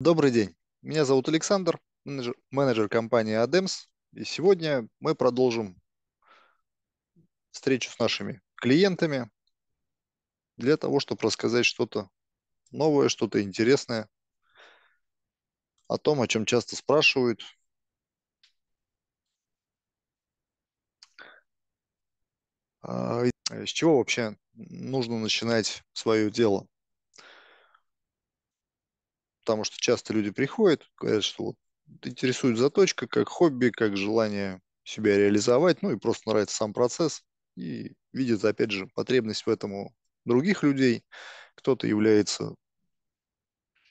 Добрый день. Меня зовут Александр, менеджер, менеджер компании ADEMS. И сегодня мы продолжим встречу с нашими клиентами для того, чтобы рассказать что-то новое, что-то интересное о том, о чем часто спрашивают. А, с чего вообще нужно начинать свое дело? потому что часто люди приходят, говорят, что вот интересует заточка как хобби, как желание себя реализовать, ну и просто нравится сам процесс, и видят, опять же, потребность в этом у других людей. Кто-то является,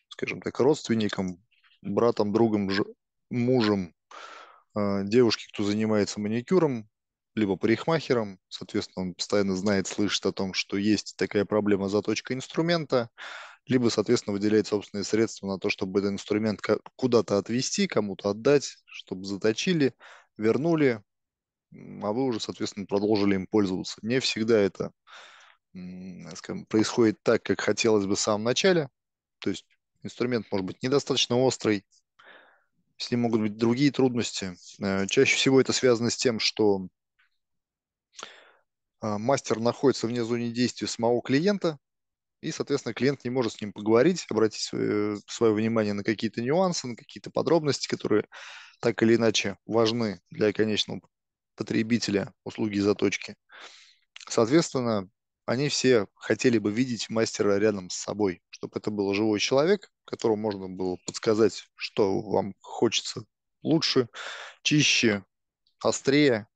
скажем так, родственником, братом, другом, ж... мужем э, девушки, кто занимается маникюром, либо парикмахером. Соответственно, он постоянно знает, слышит о том, что есть такая проблема заточка инструмента либо, соответственно, выделять собственные средства на то, чтобы этот инструмент куда-то отвести, кому-то отдать, чтобы заточили, вернули, а вы уже, соответственно, продолжили им пользоваться. Не всегда это скажем, происходит так, как хотелось бы в самом начале. То есть инструмент может быть недостаточно острый, с ним могут быть другие трудности. Э, чаще всего это связано с тем, что а, мастер находится вне зоны действия самого клиента, и, соответственно, клиент не может с ним поговорить, обратить свое, свое внимание на какие-то нюансы, на какие-то подробности, которые так или иначе важны для конечного потребителя услуги заточки. Соответственно, они все хотели бы видеть мастера рядом с собой, чтобы это был живой человек, которому можно было подсказать, что вам хочется лучше, чище, острее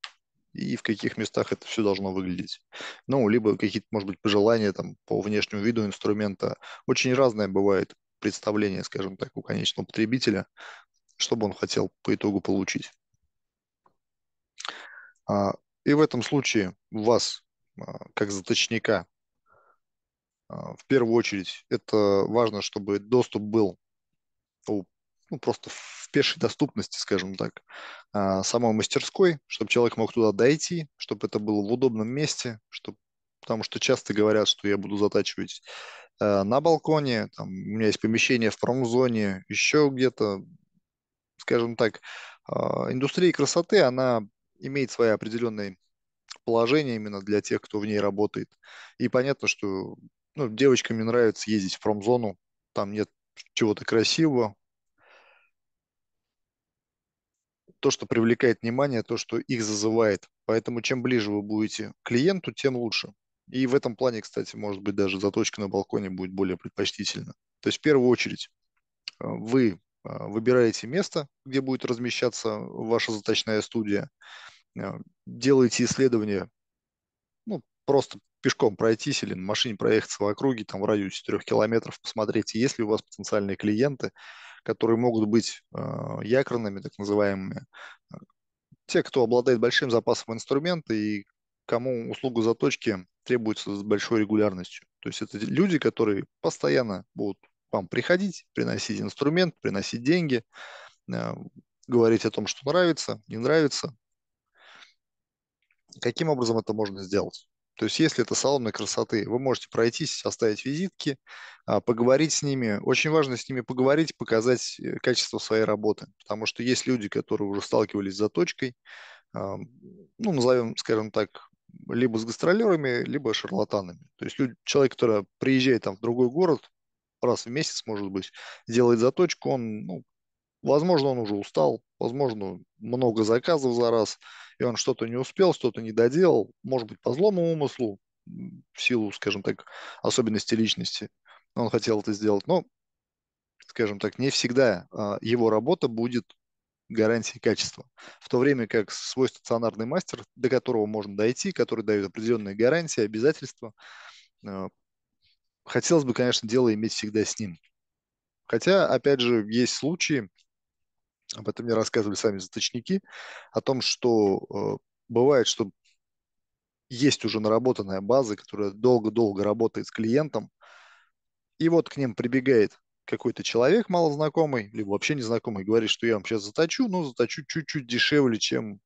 и в каких местах это все должно выглядеть. Ну, либо какие-то, может быть, пожелания там по внешнему виду инструмента. Очень разное бывает представление, скажем так, у конечного потребителя, что бы он хотел по итогу получить. А, и в этом случае вас, а, как заточника, а, в первую очередь, это важно, чтобы доступ был у, ну, просто в пешей доступности, скажем так, а, самой мастерской, чтобы человек мог туда дойти, чтобы это было в удобном месте, чтобы, потому что часто говорят, что я буду затачивать а, на балконе, там, у меня есть помещение в промзоне, еще где-то, скажем так, а, индустрия красоты, она имеет свои определенные положения именно для тех, кто в ней работает. И понятно, что ну, девочкам нравится ездить в промзону, там нет чего-то красивого, то, что привлекает внимание, то, что их зазывает. Поэтому чем ближе вы будете к клиенту, тем лучше. И в этом плане, кстати, может быть, даже заточка на балконе будет более предпочтительна. То есть в первую очередь э, вы э, выбираете место, где будет размещаться ваша заточная студия, э, делаете исследование, ну, просто пешком пройтись или на машине проехаться в округе, там в радиусе трех километров, посмотреть, есть ли у вас потенциальные клиенты, которые могут быть а, якорными, так называемыми. Те, кто обладает большим запасом инструмента и кому услугу заточки требуется с большой регулярностью. То есть это люди, которые постоянно будут вам приходить, приносить инструмент, приносить деньги, а, говорить о том, что нравится, не нравится. Каким образом это можно сделать? То есть если это салоны красоты, вы можете пройтись, оставить визитки, а, поговорить с ними. Очень важно с ними поговорить, показать э, качество своей работы, потому что есть люди, которые уже сталкивались с заточкой, а, ну, назовем, скажем так, либо с гастролерами, либо шарлатанами. То есть люди, человек, который приезжает там в другой город, раз в месяц, может быть, делает заточку, он ну, Возможно, он уже устал, возможно, много заказов за раз, и он что-то не успел, что-то не доделал, может быть, по злому умыслу, в силу, скажем так, особенностей личности. Он хотел это сделать, но, скажем так, не всегда а, его работа будет гарантией качества. В то время как свой стационарный мастер, до которого можно дойти, который дает определенные гарантии, обязательства, а, хотелось бы, конечно, дело иметь всегда с ним. Хотя, опять же, есть случаи, об этом мне рассказывали сами заточники, о том, что э, бывает, что есть уже наработанная база, которая долго-долго работает с клиентом, и вот к ним прибегает какой-то человек малознакомый, либо вообще незнакомый, говорит, что я вам сейчас заточу, но ну, заточу чуть-чуть дешевле, чем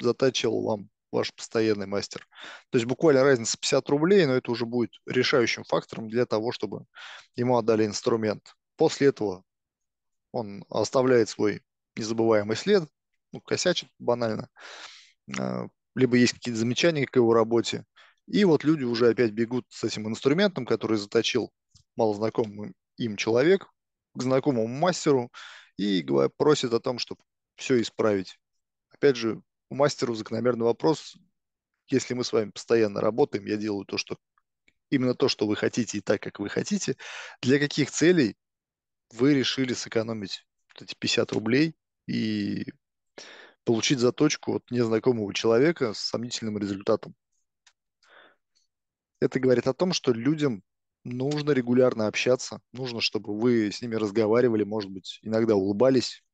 затачил вам ваш постоянный мастер. То есть буквально разница 50 рублей, но это уже будет решающим фактором для того, чтобы ему отдали инструмент. После этого он оставляет свой незабываемый след, ну, косячит банально, э, либо есть какие-то замечания к его работе. И вот люди уже опять бегут с этим инструментом, который заточил малознакомый им человек, к знакомому мастеру и просит о том, чтобы все исправить. Опять же, у мастера закономерный вопрос, если мы с вами постоянно работаем, я делаю то, что именно то, что вы хотите и так, как вы хотите, для каких целей вы решили сэкономить вот эти 50 рублей и получить заточку от незнакомого человека с сомнительным результатом. Это говорит о том, что людям нужно регулярно общаться, нужно, чтобы вы с ними разговаривали, может быть, иногда улыбались,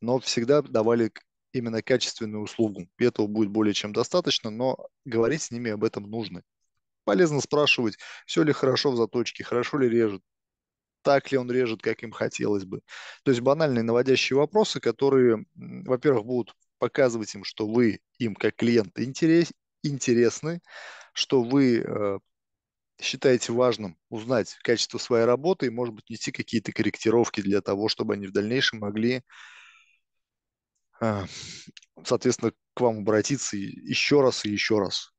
но всегда давали именно качественную услугу. И этого будет более чем достаточно, но говорить с ними об этом нужно. Полезно спрашивать, все ли хорошо в заточке, хорошо ли режет? так ли он режет, как им хотелось бы. То есть банальные наводящие вопросы, которые, во-первых, будут показывать им, что вы им как клиент интерес, интересны, что вы э, считаете важным узнать качество своей работы и, может быть, нести какие-то корректировки для того, чтобы они в дальнейшем могли, э, соответственно, к вам обратиться еще раз и еще раз.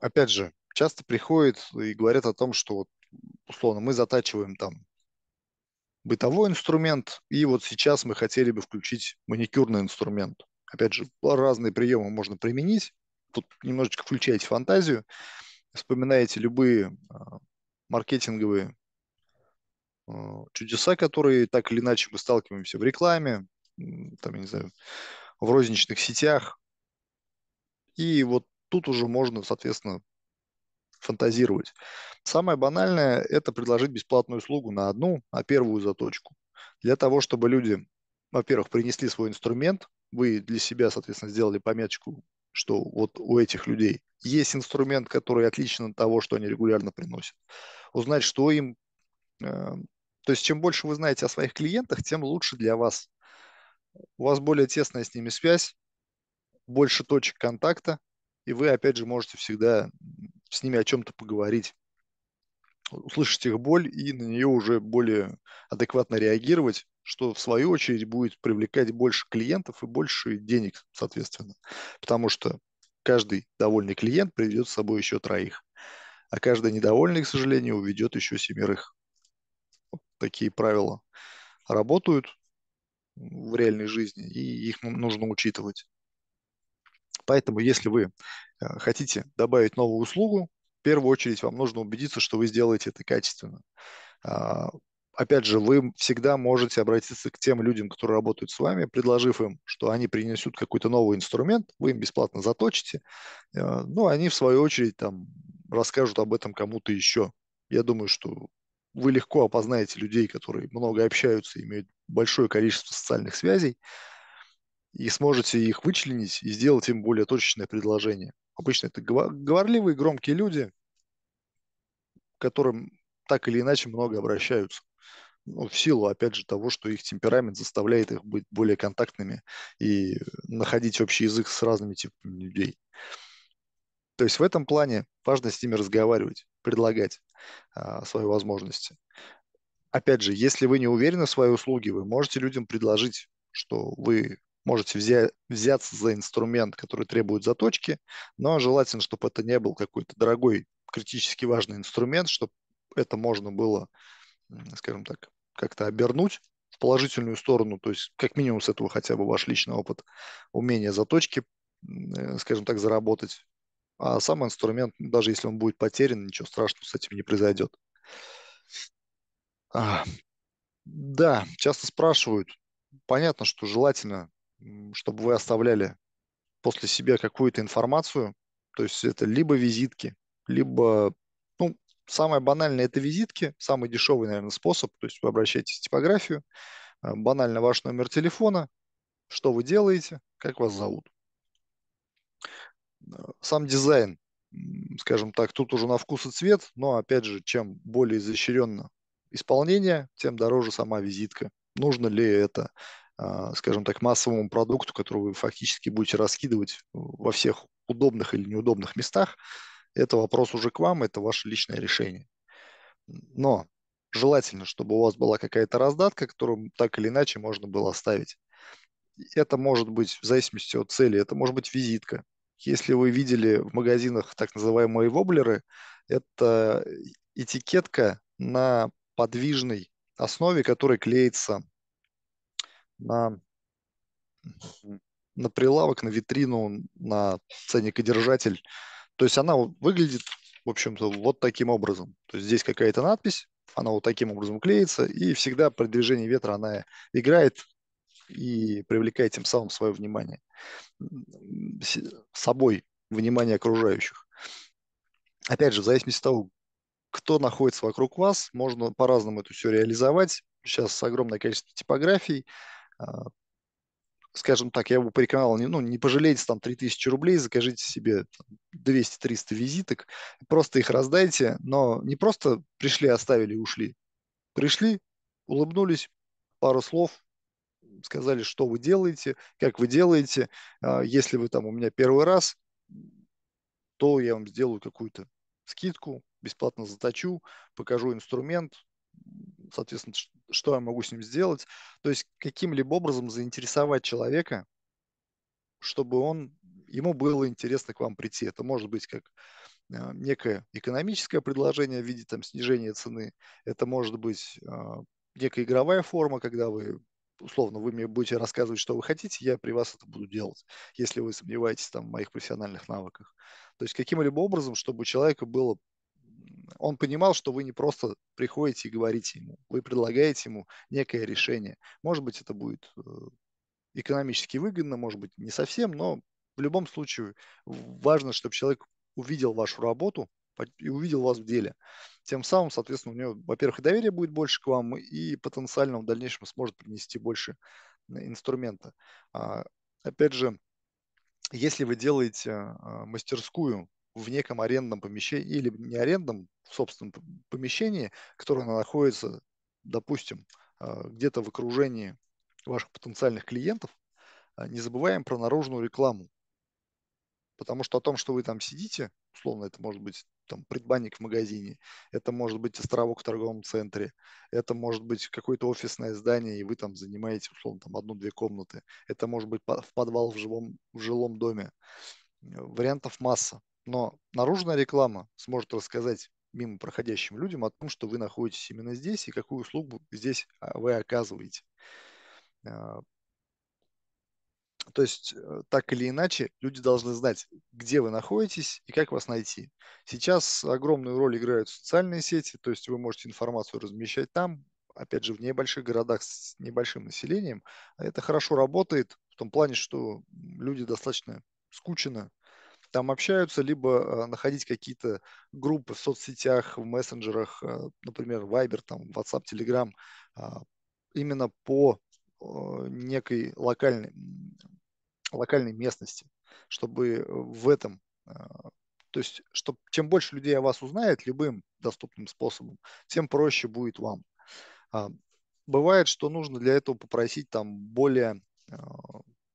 Опять же, часто приходят и говорят о том, что вот условно, мы затачиваем там бытовой инструмент, и вот сейчас мы хотели бы включить маникюрный инструмент. Опять же, разные приемы можно применить. Тут немножечко включаете фантазию, вспоминаете любые а, маркетинговые а, чудеса, которые так или иначе мы сталкиваемся в рекламе, там, я не знаю, в розничных сетях. И вот тут уже можно, соответственно, фантазировать. Самое банальное – это предложить бесплатную услугу на одну, а первую заточку. Для того, чтобы люди, во-первых, принесли свой инструмент, вы для себя, соответственно, сделали пометочку, что вот у этих людей есть инструмент, который отличен от того, что они регулярно приносят. Узнать, что им... Э, то есть чем больше вы знаете о своих клиентах, тем лучше для вас. У вас более тесная с ними связь, больше точек контакта, и вы, опять же, можете всегда с ними о чем-то поговорить, услышать их боль и на нее уже более адекватно реагировать, что в свою очередь будет привлекать больше клиентов и больше денег, соответственно. Потому что каждый довольный клиент приведет с собой еще троих, а каждый недовольный, к сожалению, уведет еще семерых. Вот такие правила работают в реальной жизни, и их нужно учитывать. Поэтому, если вы э, хотите добавить новую услугу, в первую очередь вам нужно убедиться, что вы сделаете это качественно. А, опять же, вы всегда можете обратиться к тем людям, которые работают с вами, предложив им, что они принесут какой-то новый инструмент, вы им бесплатно заточите, э, ну, они в свою очередь там расскажут об этом кому-то еще. Я думаю, что вы легко опознаете людей, которые много общаются, имеют большое количество социальных связей, и сможете их вычленить и сделать им более точечное предложение. Обычно это говорливые, громкие люди, к которым так или иначе много обращаются. Ну, в силу, опять же, того, что их темперамент заставляет их быть более контактными и находить общий язык с разными типами людей. То есть в этом плане важно с ними разговаривать, предлагать а, свои возможности. Опять же, если вы не уверены в своей услуге, вы можете людям предложить, что вы можете взять, взяться за инструмент, который требует заточки, но желательно, чтобы это не был какой-то дорогой, критически важный инструмент, чтобы это можно было, скажем так, как-то обернуть в положительную сторону, то есть как минимум с этого хотя бы ваш личный опыт, умение заточки, э, скажем так, заработать. А сам инструмент, даже если он будет потерян, ничего страшного с этим не произойдет. А, да, часто спрашивают. Понятно, что желательно чтобы вы оставляли после себя какую-то информацию. То есть это либо визитки, либо, ну, самое банальное – это визитки, самый дешевый, наверное, способ. То есть вы обращаетесь в типографию, э, банально ваш номер телефона, что вы делаете, как вас зовут. Э, сам дизайн, скажем так, тут уже на вкус и цвет, но опять же, чем более изощренно исполнение, тем дороже сама визитка. Нужно ли это? А, скажем так, массовому продукту, который вы фактически будете раскидывать во всех удобных или неудобных местах, это вопрос уже к вам, это ваше личное решение. Но желательно, чтобы у вас была какая-то раздатка, которую так или иначе можно было оставить. Это может быть в зависимости от цели, это может быть визитка. Если вы видели в магазинах так называемые воблеры, это этикетка на подвижной основе, которая клеится на, на прилавок, на витрину, на ценникодержатель. То есть она выглядит, в общем-то, вот таким образом. То есть здесь какая-то надпись, она вот таким образом клеится, и всегда при движении ветра она играет и привлекает тем самым свое внимание, с собой внимание окружающих. Опять же, в зависимости от того, кто находится вокруг вас, можно по-разному это все реализовать. Сейчас огромное количество типографий, а, скажем так, я его порекомендовал, ну, не пожалейте там 3000 рублей, закажите себе 200-300 визиток, просто их раздайте, но не просто пришли, оставили и ушли. Пришли, улыбнулись, пару слов, сказали, что вы делаете, как вы делаете. А если вы там у меня первый раз, то я вам сделаю какую-то скидку, бесплатно заточу, покажу инструмент, соответственно, что я могу с ним сделать. То есть каким-либо образом заинтересовать человека, чтобы он, ему было интересно к вам прийти. Это может быть как а, некое экономическое предложение в виде там, снижения цены. Это может быть а, некая игровая форма, когда вы условно, вы мне будете рассказывать, что вы хотите, я при вас это буду делать, если вы сомневаетесь там в моих профессиональных навыках. То есть каким-либо образом, чтобы у человека было он понимал, что вы не просто приходите и говорите ему, вы предлагаете ему некое решение. Может быть, это будет э, экономически выгодно, может быть, не совсем, но в любом случае важно, чтобы человек увидел вашу работу и увидел вас в деле. Тем самым, соответственно, у него, во-первых, доверие будет больше к вам, и потенциально в дальнейшем сможет принести больше инструмента. А, опять же, если вы делаете а, мастерскую в неком арендном помещении или не арендном, в собственном помещении, которое находится, допустим, а, где-то в окружении ваших потенциальных клиентов, а, не забываем про наружную рекламу. Потому что о том, что вы там сидите, условно, это может быть там предбанник в магазине, это может быть островок в торговом центре, это может быть какое-то офисное здание, и вы там занимаете, условно, там одну-две комнаты, это может быть в подвал в, живом, в жилом доме. Вариантов масса но наружная реклама сможет рассказать мимо проходящим людям о том, что вы находитесь именно здесь и какую услугу здесь а, вы оказываете. А, то есть, э, так или иначе, люди должны знать, где вы находитесь и как вас найти. Сейчас огромную роль играют социальные сети, то есть вы можете информацию размещать там, опять же, в небольших городах с небольшим населением. А это хорошо работает в том плане, что люди достаточно скучно там общаются, либо э, находить какие-то группы в соцсетях, в мессенджерах, э, например, Viber, там, WhatsApp, Telegram, а, именно по некой локальной, локальной местности, чтобы в этом, э, то есть, чтобы чем больше людей о вас узнает любым доступным способом, тем проще будет вам. А, бывает, что нужно для этого попросить там более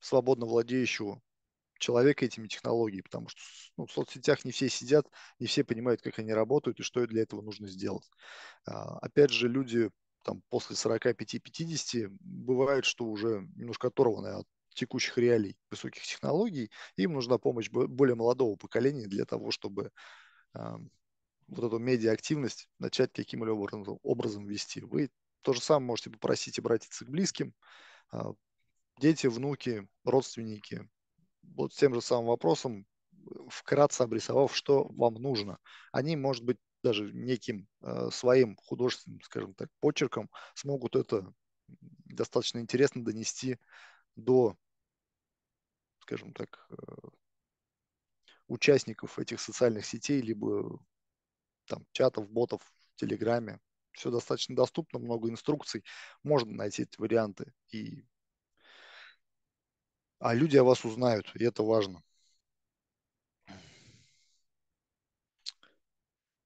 свободно владеющего человека этими технологиями, потому что ну, в соцсетях не все сидят, не все понимают, как они работают и что для этого нужно сделать. А, опять же, люди там, после 45-50 бывают, что уже немножко оторваны от текущих реалий высоких технологий, им нужна помощь более молодого поколения для того, чтобы э, вот эту медиа-активность начать каким-либо образом, образом вести. Вы то же самое можете попросить обратиться к близким, э, дети, внуки, родственники, вот с тем же самым вопросом, э, вкратце обрисовав, что вам нужно. Они, может быть, даже неким э, своим художественным, скажем так, почерком смогут это достаточно интересно донести до, скажем так, э, участников этих социальных сетей, либо там чатов, ботов в Телеграме. Все достаточно доступно, много инструкций. Можно найти эти варианты и а люди о вас узнают, и это важно.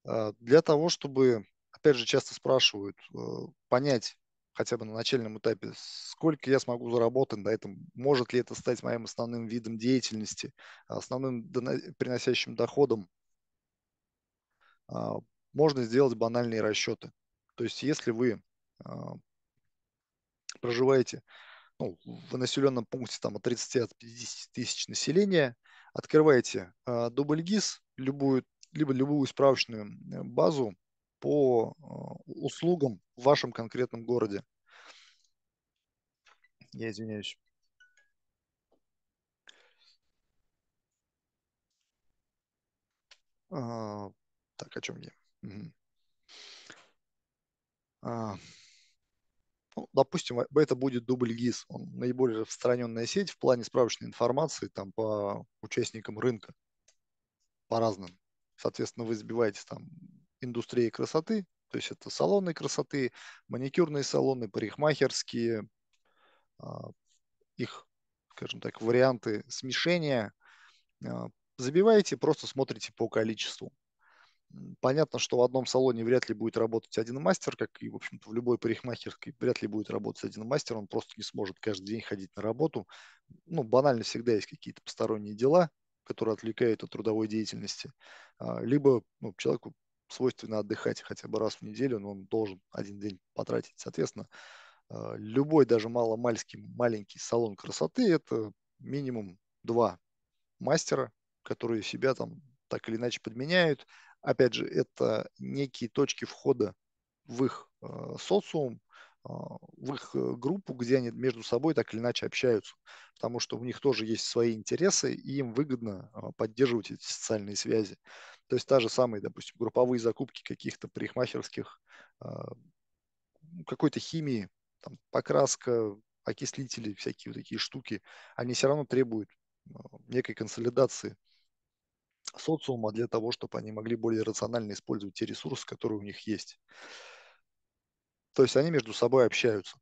А, для того, чтобы, опять же, часто спрашивают, э, понять хотя бы на начальном этапе, сколько я смогу заработать на этом, может ли это стать моим основным видом деятельности, основным приносящим доходом, а, можно сделать банальные расчеты. То есть если вы а, проживаете ну, в населенном пункте там от 30 от 50 тысяч населения, открываете э, дубль ГИС, любую, либо любую справочную э, базу по э, услугам в вашем конкретном городе. Я извиняюсь. А, так, о чем я? Угу. А, ну, допустим, это будет дубль ГИС, он наиболее распространенная сеть в плане справочной информации там по участникам рынка, по разным. Соответственно, вы забиваете там индустрии красоты, то есть это салоны красоты, маникюрные салоны, парикмахерские, а, их, скажем так, варианты смешения. А, забиваете, просто смотрите по количеству. Понятно, что в одном салоне вряд ли будет работать один мастер, как и, в общем-то, в любой парикмахерской вряд ли будет работать один мастер, он просто не сможет каждый день ходить на работу. Ну, банально всегда есть какие-то посторонние дела, которые отвлекают от трудовой деятельности. А, либо ну, человеку свойственно отдыхать хотя бы раз в неделю, но он должен один день потратить. Соответственно, а, любой даже маломальский маленький салон красоты – это минимум два мастера, которые себя там так или иначе подменяют, Опять же, это некие точки входа в их э, социум, э, в их э, группу, где они между собой так или иначе общаются, потому что у них тоже есть свои интересы, и им выгодно поддерживать эти социальные связи. То есть та же самая, допустим, групповые закупки каких-то парикмахерских, ну, какой-то химии, там, покраска, окислители, всякие вот такие штуки, они все равно требуют некой консолидации социума для того, чтобы они могли более рационально использовать те ресурсы, которые у них есть. То есть они между собой общаются.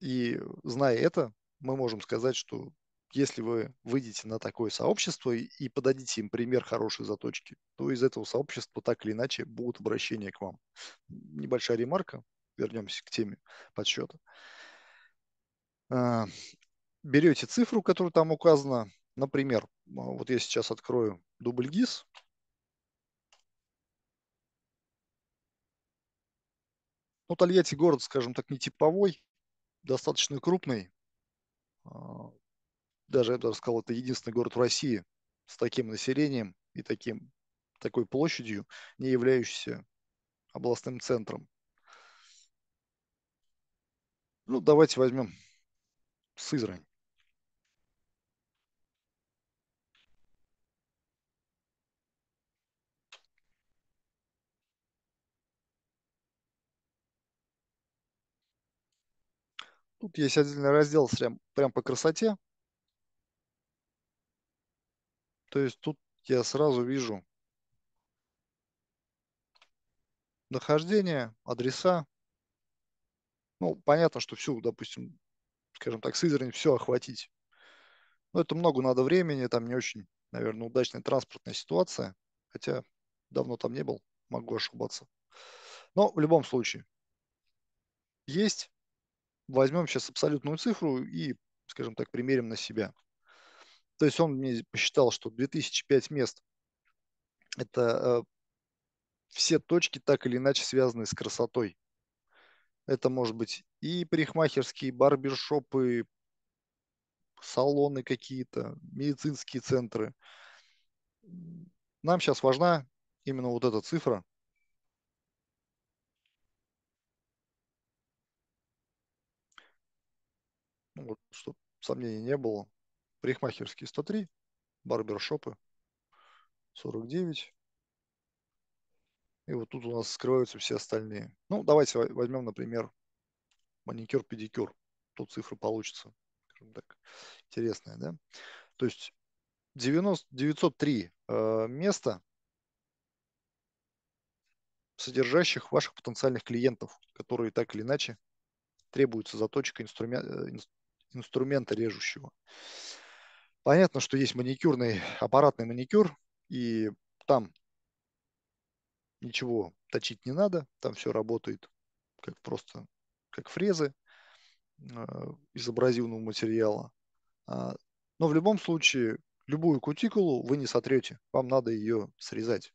И зная это, мы можем сказать, что если вы выйдете на такое сообщество и подадите им пример хорошей заточки, то из этого сообщества так или иначе будут обращения к вам. Небольшая ремарка, вернемся к теме подсчета. А, берете цифру, которая там указана, Например, а, вот я сейчас открою дубль ГИС. Ну, Тольятти город, скажем так, не типовой, достаточно крупный. А, даже, я бы даже сказал, это единственный город в России с таким населением и таким, такой площадью, не являющийся областным центром. Ну, давайте возьмем Сызрань. Тут есть отдельный раздел прям, прям по красоте. То есть тут я сразу вижу нахождение, адреса. Ну, понятно, что всю, допустим, скажем так, Сызрань все охватить. Но это много надо времени, там не очень, наверное, удачная транспортная ситуация. Хотя давно там не был, могу ошибаться. Но в любом случае, есть возьмем сейчас абсолютную цифру и, скажем так, примерим на себя. То есть он мне посчитал, что 2005 мест – это э, все точки так или иначе связаны с красотой. Это может быть и парикмахерские, барбершопы, салоны какие-то, медицинские центры. Нам сейчас важна именно вот эта цифра Ну, чтобы сомнений не было. Парикмахерские 103, барбершопы 49. И вот тут у нас скрываются все остальные. Ну, давайте возьмем, например, маникюр-педикюр. Тут цифра получится, так, интересная, да? То есть 90, 903 э, места, содержащих ваших потенциальных клиентов, которые так или иначе требуются заточка инструмента э, инструмента режущего. Понятно, что есть маникюрный, аппаратный маникюр, и там ничего точить не надо, там все работает как просто как фрезы э, абразивного материала. А, но в любом случае любую кутикулу вы не сотрете, вам надо ее срезать.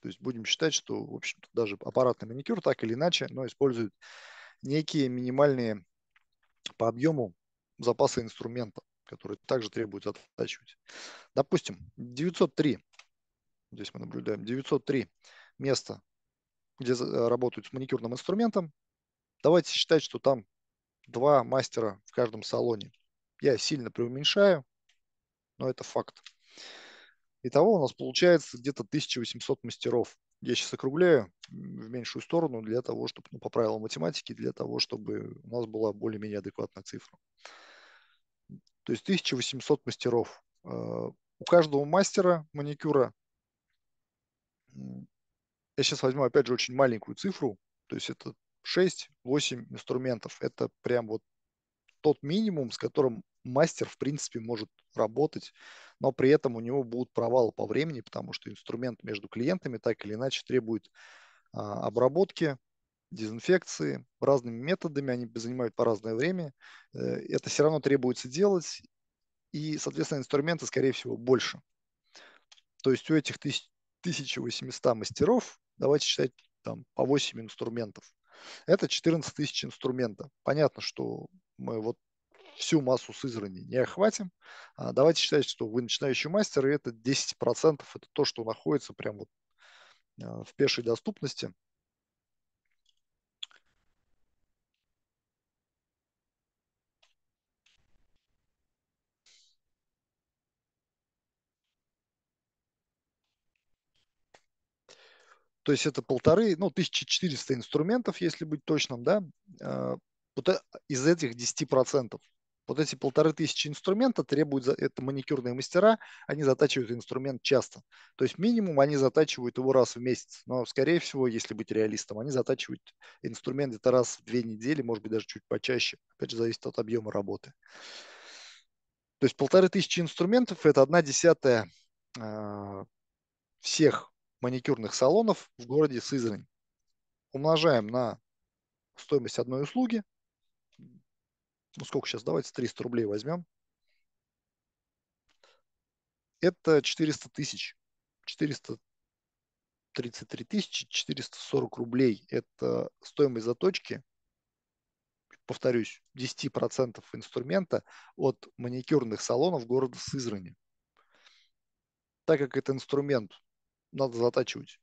То есть будем считать, что, в общем даже аппаратный маникюр так или иначе, но использует некие минимальные по объему запасы инструмента, которые также требует оттачивать. Допустим, 903. Здесь мы наблюдаем 903 место, где э, работают с маникюрным инструментом. Давайте считать, что там два мастера в каждом салоне. Я сильно преуменьшаю, но это факт. Итого у нас получается где-то 1800 мастеров. Я сейчас округляю в меньшую сторону для того, чтобы, ну, по правилам математики, для того, чтобы у нас была более-менее адекватная цифра. То есть 1800 мастеров. Э, у каждого мастера маникюра, я сейчас возьму опять же очень маленькую цифру, то есть это 6-8 инструментов. Это прям вот тот минимум, с которым мастер, в принципе, может работать, но при этом у него будут провалы по времени, потому что инструмент между клиентами так или иначе требует а, обработки, дезинфекции, разными методами, они занимают по разное время. Э, это все равно требуется делать, и, соответственно, инструменты скорее всего, больше. То есть у этих 1800 мастеров, давайте считать, там, по 8 инструментов. Это 14 тысяч инструментов. Понятно, что мы вот всю массу сызрани не охватим. А давайте считать, что вы начинающий мастер, и это 10%, это то, что находится прям вот э, в пешей доступности. То есть это полторы, ну, 1400 инструментов, если быть точным, да, а, вот э, из этих 10%. Вот эти полторы тысячи инструментов требуют, это маникюрные мастера, они затачивают инструмент часто. То есть минимум они затачивают его раз в месяц. Но, скорее всего, если быть реалистом, они затачивают инструмент где-то раз в две недели, может быть, даже чуть почаще. Опять же, зависит от объема работы. То есть полторы тысячи инструментов – это одна десятая а, всех маникюрных салонов в городе Сызрань. Умножаем на стоимость одной услуги. Ну, сколько сейчас? Давайте 300 рублей возьмем. Это 400 тысяч. 433 тысячи 440 рублей. Это стоимость заточки, повторюсь, 10% инструмента от маникюрных салонов города Сызрани. Так как это инструмент надо затачивать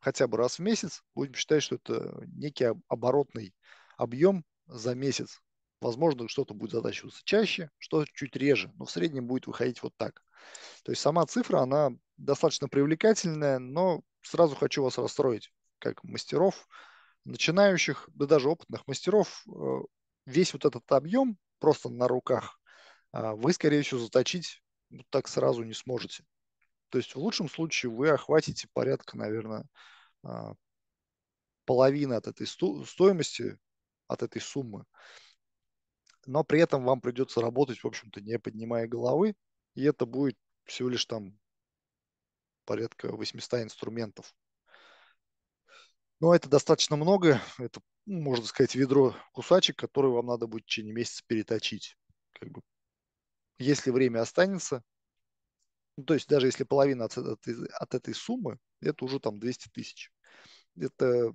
хотя бы раз в месяц. Будем считать, что это некий оборотный объем за месяц. Возможно, что-то будет затачиваться чаще, что чуть реже, но в среднем будет выходить вот так. То есть сама цифра, она достаточно привлекательная, но сразу хочу вас расстроить, как мастеров, начинающих, да даже опытных мастеров, э, весь вот этот объем просто на руках а, вы, скорее всего, заточить так сразу не сможете. То есть в лучшем случае вы охватите порядка, наверное, а, половины от этой стоимости, от этой суммы. Но при этом вам придется работать, в общем-то, не поднимая головы, и это будет всего лишь там порядка 800 инструментов. Но это достаточно много, это, ну, можно сказать, ведро кусачек, которые вам надо будет в течение месяца переточить. Как бы, если время останется, ну, то есть даже если половина от, от, от этой суммы, это уже там 200 тысяч. Это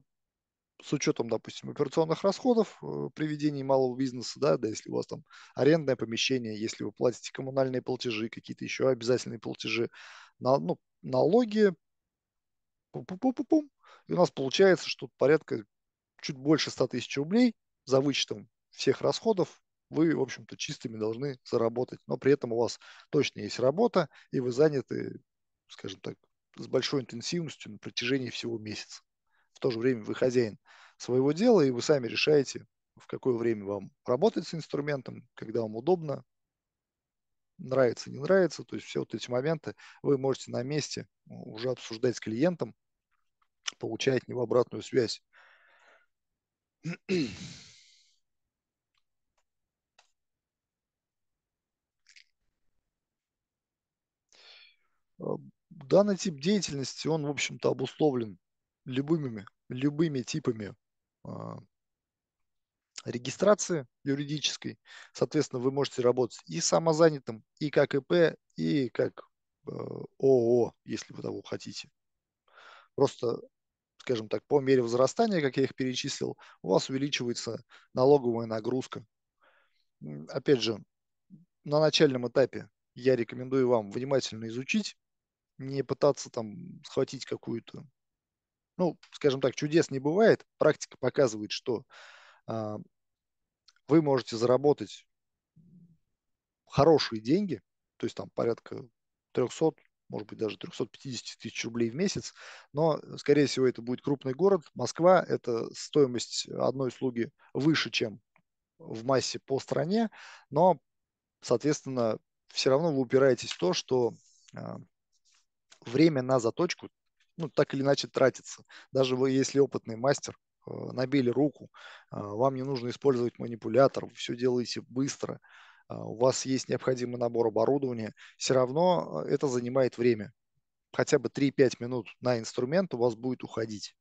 с учетом, допустим, операционных расходов э, при ведении малого бизнеса, да, да, если у вас там арендное помещение, если вы платите коммунальные платежи, какие-то еще обязательные платежи, на, ну, налоги, пу -пу -пу -пум. и у нас получается, что порядка чуть больше 100 тысяч рублей за вычетом всех расходов вы, в общем-то, чистыми должны заработать. Но при этом у вас точно есть работа, и вы заняты, скажем так, с большой интенсивностью на протяжении всего месяца. В то же время вы хозяин своего дела, и вы сами решаете, в какое время вам работать с инструментом, когда вам удобно, нравится, не нравится. То есть все вот эти моменты вы можете на месте уже обсуждать с клиентом, получая от него обратную связь. А, данный тип деятельности, он, в общем-то, обусловлен любыми, любыми типами а, регистрации юридической. Соответственно, вы можете работать и самозанятым, и как ИП, и как ООО, а, если вы того хотите. Просто, скажем так, по мере возрастания, как я их перечислил, у вас увеличивается налоговая нагрузка. Опять же, на начальном этапе я рекомендую вам внимательно изучить не пытаться там схватить какую-то, ну, скажем так, чудес не бывает. Практика показывает, что э, вы можете заработать хорошие деньги, то есть там порядка 300, может быть, даже 350 тысяч рублей в месяц, но, скорее всего, это будет крупный город. Москва – это стоимость одной услуги выше, чем в массе по стране, но, соответственно, все равно вы упираетесь в то, что а, время на заточку ну, так или иначе тратится. Даже вы, если опытный мастер, э, набили руку, э, вам не нужно использовать манипулятор, вы все делаете быстро, э, у вас есть необходимый набор оборудования, все равно это занимает время. Хотя бы 3-5 минут на инструмент у вас будет уходить.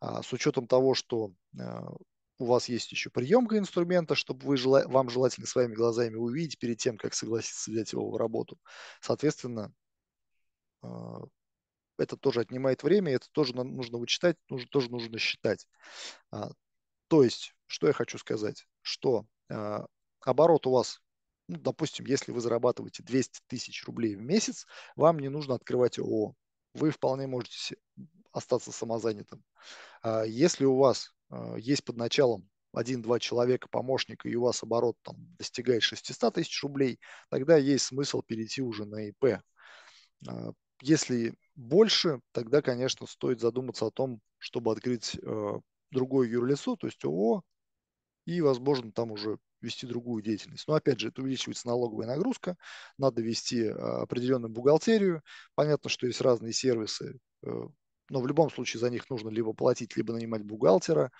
А с учетом того, что у вас есть еще приемка инструмента, чтобы вы вам желательно своими глазами увидеть перед тем, как согласиться взять его в работу. Соответственно, а, это тоже отнимает время, это тоже нужно вычитать, нужно, тоже нужно считать. А, то есть, что я хочу сказать, что а, оборот у вас, ну, допустим, если вы зарабатываете 200 тысяч рублей в месяц, вам не нужно открывать ООО. Вы вполне можете остаться самозанятым. Если у вас есть под началом один-два человека, помощника, и у вас оборот там, достигает 600 тысяч рублей, тогда есть смысл перейти уже на ИП если больше, тогда, конечно, стоит задуматься о том, чтобы открыть э, другое юрлицо, то есть ООО, и, возможно, там уже вести другую деятельность. Но, опять же, это увеличивается налоговая нагрузка, надо вести э, определенную бухгалтерию. Понятно, что есть разные сервисы, э, но в любом случае за них нужно либо платить, либо нанимать бухгалтера.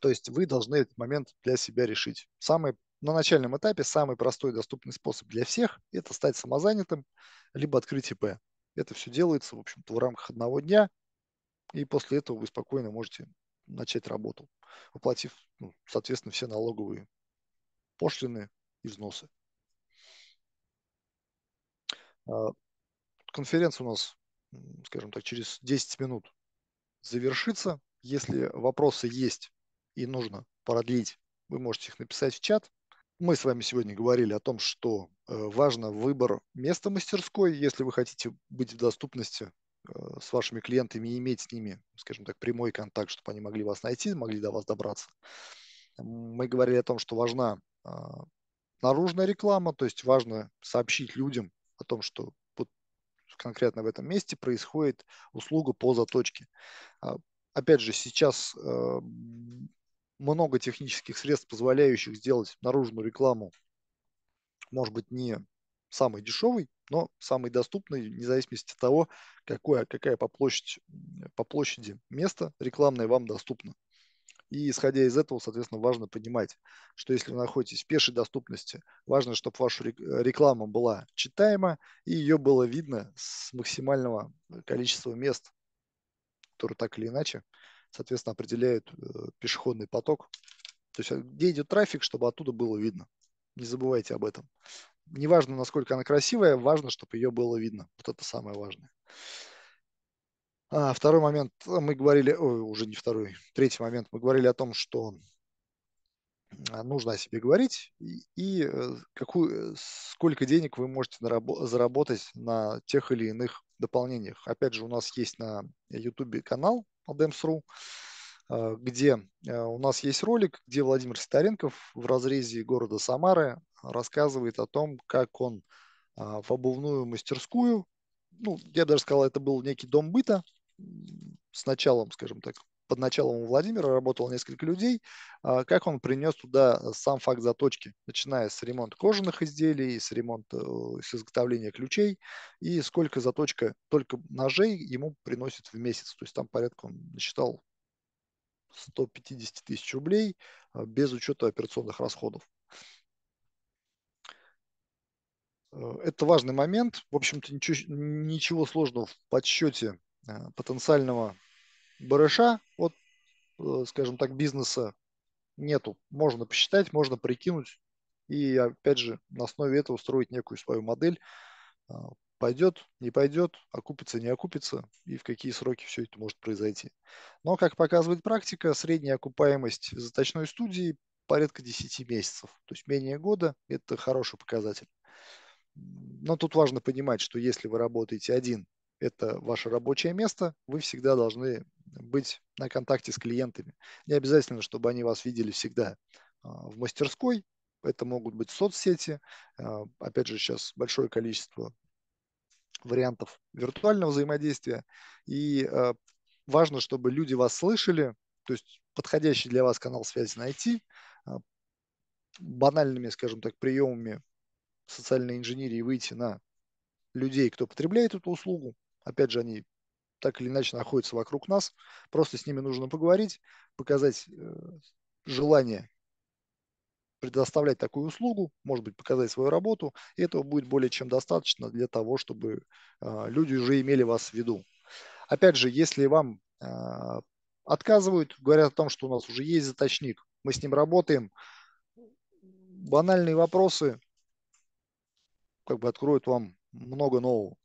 То есть вы должны этот момент для себя решить. Самое на начальном этапе самый простой доступный способ для всех – это стать самозанятым, либо открыть ИП. Это все делается, в общем-то, в рамках одного дня, и после этого вы спокойно можете начать работу, уплатив, ну, соответственно, все налоговые пошлины и взносы. А, конференция у нас, скажем так, через 10 минут завершится. Если вопросы есть и нужно продлить, вы можете их написать в чат. Мы с вами сегодня говорили о том, что э, важно выбор места мастерской, если вы хотите быть в доступности э, с вашими клиентами и иметь с ними, скажем так, прямой контакт, чтобы они могли вас найти, могли до вас добраться. Мы говорили о том, что важна а, наружная реклама, то есть важно сообщить людям о том, что вот конкретно в этом месте происходит услуга по заточке. А, опять же, сейчас э, много технических средств, позволяющих сделать наружную рекламу, может быть, не самый дешевый, но самый доступный, вне зависимости от того, какое, какая по, площади по площади место рекламное вам доступно. И исходя из этого, соответственно, важно понимать, что если вы находитесь в пешей доступности, важно, чтобы ваша э, реклама была читаема и ее было видно с максимального э, количества мест, которые так или иначе соответственно, определяют э, пешеходный поток. То есть а, где идет трафик, чтобы оттуда было видно. Не забывайте об этом. Неважно, насколько она красивая, важно, чтобы ее было видно. Вот это самое важное. А, второй момент, а, мы говорили, ой, уже не второй, третий момент, мы говорили о том, что а, нужно о себе говорить и, и э, какую, э, сколько денег вы можете нарабо- заработать на тех или иных дополнениях. Опять же, у нас есть на YouTube канал на э, где э, у нас есть ролик, где Владимир Ситаренков в разрезе города Самары рассказывает о том, как он а, в обувную мастерскую, ну, я даже сказал, это был некий дом быта с началом, скажем так, под началом у Владимира работало несколько людей, а, как он принес туда э, сам факт заточки, начиная с ремонта кожаных изделий, с ремонта, э, с изготовления ключей, и сколько заточка только ножей ему приносит в месяц. То есть там порядка он насчитал 150 тысяч рублей а, без учета операционных расходов. Э, это важный момент. В общем-то, ничего, ничего сложного в подсчете потенциального барыша от, э, скажем так, бизнеса нету. Можно посчитать, можно прикинуть и, опять же, на основе этого строить некую свою модель. А, пойдет, не пойдет, окупится, не окупится и в какие сроки все это может произойти. Но, как показывает практика, средняя окупаемость заточной студии порядка 10 месяцев. То есть менее года – это хороший показатель. Но тут важно понимать, что если вы работаете один это ваше рабочее место, вы всегда должны быть на контакте с клиентами. Не обязательно, чтобы они вас видели всегда а, в мастерской, это могут быть соцсети, а, опять же, сейчас большое количество вариантов виртуального взаимодействия, и а, важно, чтобы люди вас слышали, то есть подходящий для вас канал связи найти, банальными, скажем так, приемами социальной инженерии выйти на людей, кто потребляет эту услугу, Опять же, они так или иначе находятся вокруг нас. Просто с ними нужно поговорить, показать э, желание предоставлять такую услугу, может быть, показать свою работу. И этого будет более чем достаточно для того, чтобы э, люди уже имели вас в виду. Опять же, если вам э, отказывают, говорят о том, что у нас уже есть заточник, мы с ним работаем, банальные вопросы как бы откроют вам много нового.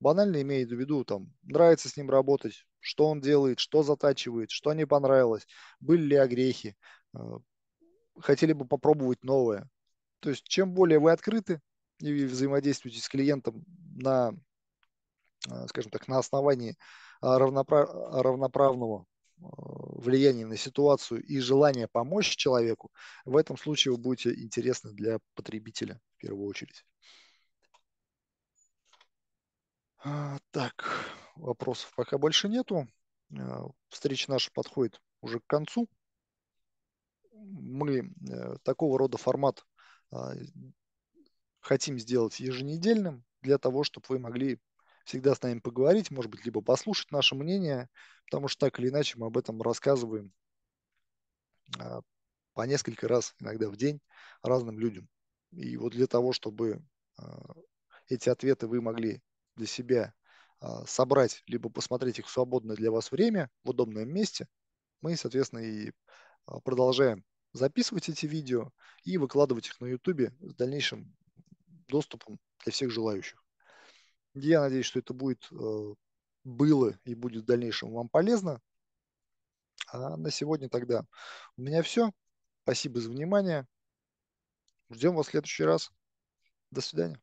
Банально имеет в виду, там, нравится с ним работать, что он делает, что затачивает, что не понравилось, были ли огрехи, э, хотели бы попробовать новое. То есть чем более вы открыты и взаимодействуете с клиентом на, э, скажем так, на основании а, равноправ... А, равноправного э, влияния на ситуацию и желания помочь человеку, в этом случае вы будете интересны для потребителя в первую очередь. А, так, вопросов пока больше нету. Э, встреча наша подходит уже к концу. Мы э, такого рода формат а, хотим сделать еженедельным для того, чтобы вы могли всегда с нами поговорить, может быть, либо послушать наше мнение, потому что так или иначе мы об этом рассказываем а, по несколько раз иногда в день разным людям. И вот для того, чтобы эти ответы вы могли для себя а, собрать, либо посмотреть их в свободное для вас время, в удобном месте, мы, соответственно, и а, продолжаем записывать эти видео и выкладывать их на YouTube с дальнейшим доступом для всех желающих. Я надеюсь, что это будет э, было и будет в дальнейшем вам полезно. А на сегодня тогда у меня все. Спасибо за внимание. Ждем вас в следующий раз. До свидания.